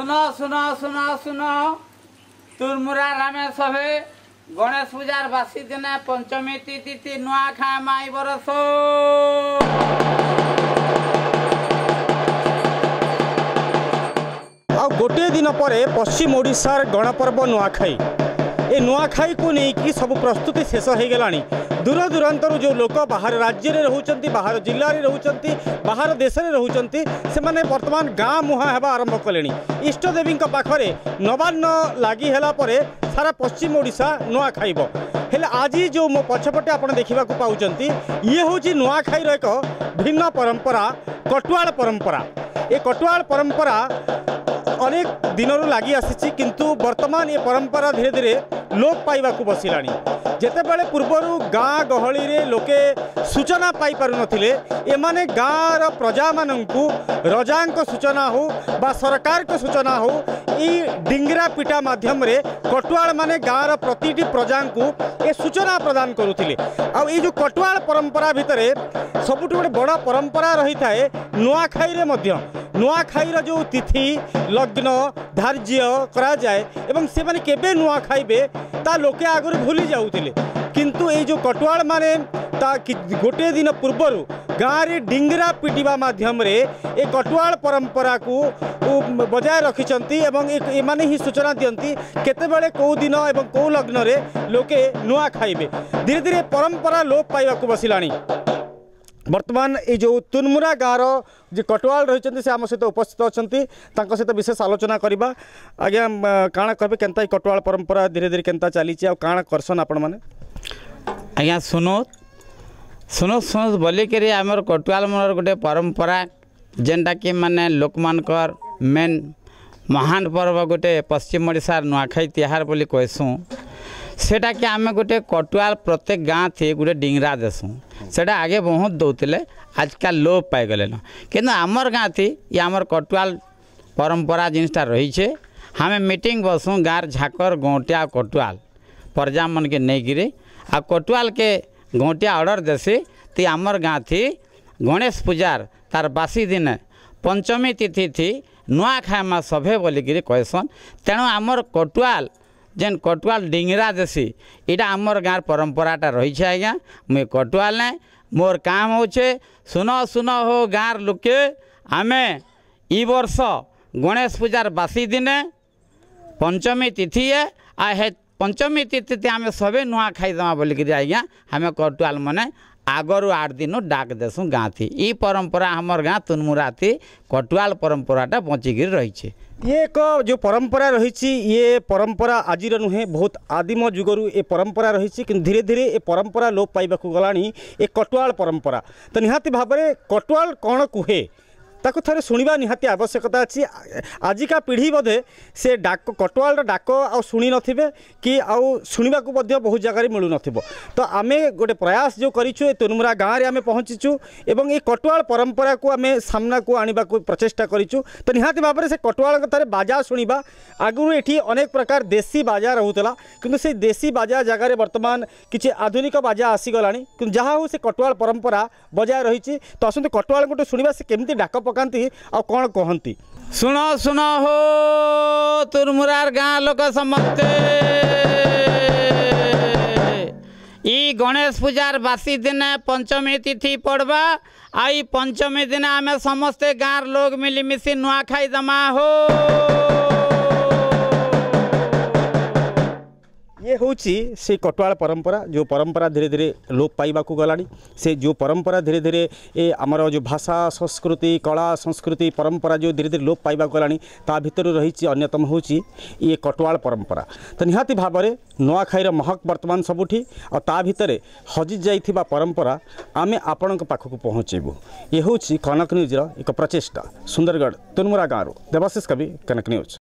ଶୁନ ଶୁନ ଶୁନ ଶୁନ ତୁର୍ମୁରା ରାମେ ସଭେ ଗଣେଶ ପୂଜାର ବାସି ଦିନେ ପଞ୍ଚମୀ ତିଥି ନୂଆଖାଇ ମାଇ ବରଷ ଆଉ ଗୋଟିଏ ଦିନ ପରେ ପଶ୍ଚିମ ଓଡ଼ିଶାର ଗଣପର୍ବ ନୂଆଖାଇ ଏ ନୂଆଖାଇକୁ ନେଇକି ସବୁ ପ୍ରସ୍ତୁତି ଶେଷ ହୋଇଗଲାଣି ଦୂର ଦୂରାନ୍ତରୁ ଯେଉଁ ଲୋକ ବାହାର ରାଜ୍ୟରେ ରହୁଛନ୍ତି ବାହାର ଜିଲ୍ଲାରେ ରହୁଛନ୍ତି ବାହାର ଦେଶରେ ରହୁଛନ୍ତି ସେମାନେ ବର୍ତ୍ତମାନ ଗାଁ ମୁହାଁ ହେବା ଆରମ୍ଭ କଲେଣି ଇଷ୍ଟଦେବୀଙ୍କ ପାଖରେ ନବାନ୍ନ ଲାଗି ହେଲା ପରେ ସାରା ପଶ୍ଚିମ ଓଡ଼ିଶା ନୂଆ ଖାଇବ ହେଲେ ଆଜି ଯେଉଁ ମୋ ପଛପଟେ ଆପଣ ଦେଖିବାକୁ ପାଉଛନ୍ତି ଇଏ ହେଉଛି ନୂଆଖାଇର ଏକ ଭିନ୍ନ ପରମ୍ପରା କଟୁଆଳ ପରମ୍ପରା ଏ କଟୁଆଳ ପରମ୍ପରା ଅନେକ ଦିନରୁ ଲାଗି ଆସିଛି କିନ୍ତୁ ବର୍ତ୍ତମାନ ଏ ପରମ୍ପରା ଧୀରେ ଧୀରେ ଲୋପ ପାଇବାକୁ ବସିଲାଣି ଯେତେବେଳେ ପୂର୍ବରୁ ଗାଁ ଗହଳିରେ ଲୋକେ ସୂଚନା ପାଇପାରୁନଥିଲେ ଏମାନେ ଗାଁର ପ୍ରଜାମାନଙ୍କୁ ରଜାଙ୍କ ସୂଚନା ହେଉ ବା ସରକାରଙ୍କ ସୂଚନା ହେଉ ଏଇ ଡିଙ୍ଗରା ପିଠା ମାଧ୍ୟମରେ କଟୁଆଳମାନେ ଗାଁର ପ୍ରତିଟି ପ୍ରଜାଙ୍କୁ ଏ ସୂଚନା ପ୍ରଦାନ କରୁଥିଲେ ଆଉ ଏଇ ଯେଉଁ କଟୁଆଳ ପରମ୍ପରା ଭିତରେ ସବୁଠୁ ଗୋଟେ ବଡ଼ ପରମ୍ପରା ରହିଥାଏ ନୂଆଖାଇରେ ମଧ୍ୟ नुआखाई जो तिथि लग्न धार्य कराए के नुआ खाइबे लोके आगे भूली जाऊ किंतु ये जो कटवाड़ गोटे दिन पूर्वर गाँव में डिंगरा पिटवा मध्यम ये कटुआल परंपरा को बजाय रखिंट ये सूचना दिखती कौ दिन कौ लग्न लोके नुआ खाइबे धीरे धीरे परंपरा लोप पाइबा बसला ବର୍ତ୍ତମାନ ଏଇ ଯେଉଁ ତୁନମୁରା ଗାଁର ଯେ କଟୱାଳ ରହିଛନ୍ତି ସେ ଆମ ସହିତ ଉପସ୍ଥିତ ଅଛନ୍ତି ତାଙ୍କ ସହିତ ବିଶେଷ ଆଲୋଚନା କରିବା ଆଜ୍ଞା କାଣା କହିବେ କେନ୍ତା ଏଇ କଟୱାଳ ପରମ୍ପରା ଧୀରେ ଧୀରେ କେନ୍ତା ଚାଲିଛି ଆଉ କାଣା କରସନ୍ ଆପଣମାନେ ଆଜ୍ଞା ସୁନୋତ ସୁନୋତ ସୁନୋତ ବୋଲିକରି ଆମର କଟୱାଳ ମନର ଗୋଟେ ପରମ୍ପରା ଯେନ୍ଟାକି ମାନେ ଲୋକମାନଙ୍କର ମେନ୍ ମହାନ ପର୍ବ ଗୋଟେ ପଶ୍ଚିମ ଓଡ଼ିଶାର ନୂଆଖାଇ ତିହାର ବୋଲି କହିସୁଁ সেটাকে আমি গোটে কটুয়া প্রত্যেক গাঁ থেকে গোটে ডিংরা দেসুঁ সেটা আগে বহুত দৌলে আজকাল লোপ পাইগলেন কিন্তু আমার গাঁতি ই আমার কটুয়াল পরম্পরা জিনিসটা রয়েছে আমি মিটিং বসুঁ গাঁর ঝাকর গৌটিয়া কটুয়াল প্রজা মনকে নেইকি आ कटुआल के घोटिया अर्डर देसी ती आमर गाँ थी गणेश पूजार तार बासी दिन पंचमी तिथि थी नुआ खाएमा सभे बोलिकी कहसन तेणु आमर कटुआल ଯେନ୍ କଟୁଆଲ ଡିଙ୍ଗରା ଦେସି ଇଟା ଆମର୍ ଗାଁର ପରମ୍ପରାଟା ରହିଛେ ଆଜ୍ଞା ମୁଇଁ କଟୁଆଲ ନାଇଁ ମୋର କାମ ହଉଛେ ଶୁନ ଶୁନ ହୋ ଗାଁର ଲୋକେ ଆମେ ଇ ବର୍ଷ ଗଣେଶ ପୂଜାର ବାସି ଦିନେ ପଞ୍ଚମୀ ତିଥି ଏ ଆଉ ହେ ପଞ୍ଚମୀ ତିଥିତି ଆମେ ସବେ ନୂଆ ଖାଇଦେମା ବୋଲିକିରି ଆଜ୍ଞା ଆମେ କଟୁଆଲ ମାନେ ଆଗରୁ ଆଠ ଦିନ ଡାକ ଦେସୁଁ ଗାଁଥି ଇ ପରମ୍ପରା ଆମର ଗାଁ ତୁନମୁରାତି କଟୁଆଲ ପରମ୍ପରାଟା ବଞ୍ଚିକିରି ରହିଛେ ये एक जो परंपरा रही ये परंपरा आज नुहे बहुत आदिम जुगर ये परंपरा रही कि धीरे धीरे ये परंपरा लोप पाइबा गला ये कटुआल परंपरा तो निहाती भाव में कटुआल कौन कहे ତାକୁ ଥରେ ଶୁଣିବା ନିହାତି ଆବଶ୍ୟକତା ଅଛି ଆଜିକା ପିଢ଼ି ବୋଧେ ସେ ଡାକ କଟୱାଲର ଡାକ ଆଉ ଶୁଣିନଥିବେ କି ଆଉ ଶୁଣିବାକୁ ମଧ୍ୟ ବହୁତ ଜାଗାରେ ମିଳୁନଥିବ ତ ଆମେ ଗୋଟେ ପ୍ରୟାସ ଯେଉଁ କରିଛୁ ଏ ତୁନମୁରା ଗାଁରେ ଆମେ ପହଞ୍ଚିଛୁ ଏବଂ ଏ କଟୱାଳ ପରମ୍ପରାକୁ ଆମେ ସାମ୍ନାକୁ ଆଣିବାକୁ ପ୍ରଚେଷ୍ଟା କରିଛୁ ତ ନିହାତି ଭାବରେ ସେ କଟୱାଳଙ୍କ ଥରେ ବାଜା ଶୁଣିବା ଆଗରୁ ଏଠି ଅନେକ ପ୍ରକାର ଦେଶୀ ବାଜା ରହୁଥିଲା କିନ୍ତୁ ସେ ଦେଶୀ ବାଜା ଜାଗାରେ ବର୍ତ୍ତମାନ କିଛି ଆଧୁନିକ ବାଜା ଆସିଗଲାଣି କିନ୍ତୁ ଯାହା ହେଉ ସେ କଟୱାଳ ପରମ୍ପରା ବଜାୟ ରହିଛି ତ ଆସନ୍ତୁ କଟୱାଳଙ୍କଠୁ ଶୁଣିବା ସେ କେମିତି ଡାକ ପକାନ୍ତି ଆଉ କ'ଣ କହନ୍ତି ଶୁଣ ଶୁଣ ହୋ ତୁର୍ମୁରାର ଗାଁ ଲୋକ ସମସ୍ତେ ଇ ଗଣେଶ ପୂଜାର ବାସି ଦିନେ ପଞ୍ଚମୀ ତିଥି ପଡ଼ବା ଆଉ ଇ ପଞ୍ଚମୀ ଦିନେ ଆମେ ସମସ୍ତେ ଗାଁର ଲୋକ ମିଲିମିଶି ନୂଆଖାଇ ଦମା ହୋ ये हूँ से कटुआ परंपरा जो परंपरा धीरे धीरे लोप पाइबा गला से जो परंपरा धीरे धीरे ये आमर जो भाषा संस्कृति कला संस्कृति परंपरा जो धीरे धीरे लोप पाइबा गला ता भर रही अन्यतम हूँ ये कटुआ परंपरा तो निहाती भाव में नुआखाईर महक बर्तमान सबुठी और ता भर हजि जा परंपरा आम आपण पाखक पहुँचेबू ये हूँ कनक न्यूज एक प्रचेषा सुंदरगढ़ तुनमुरा गाँव देवाशिष कवि कनक न्यूज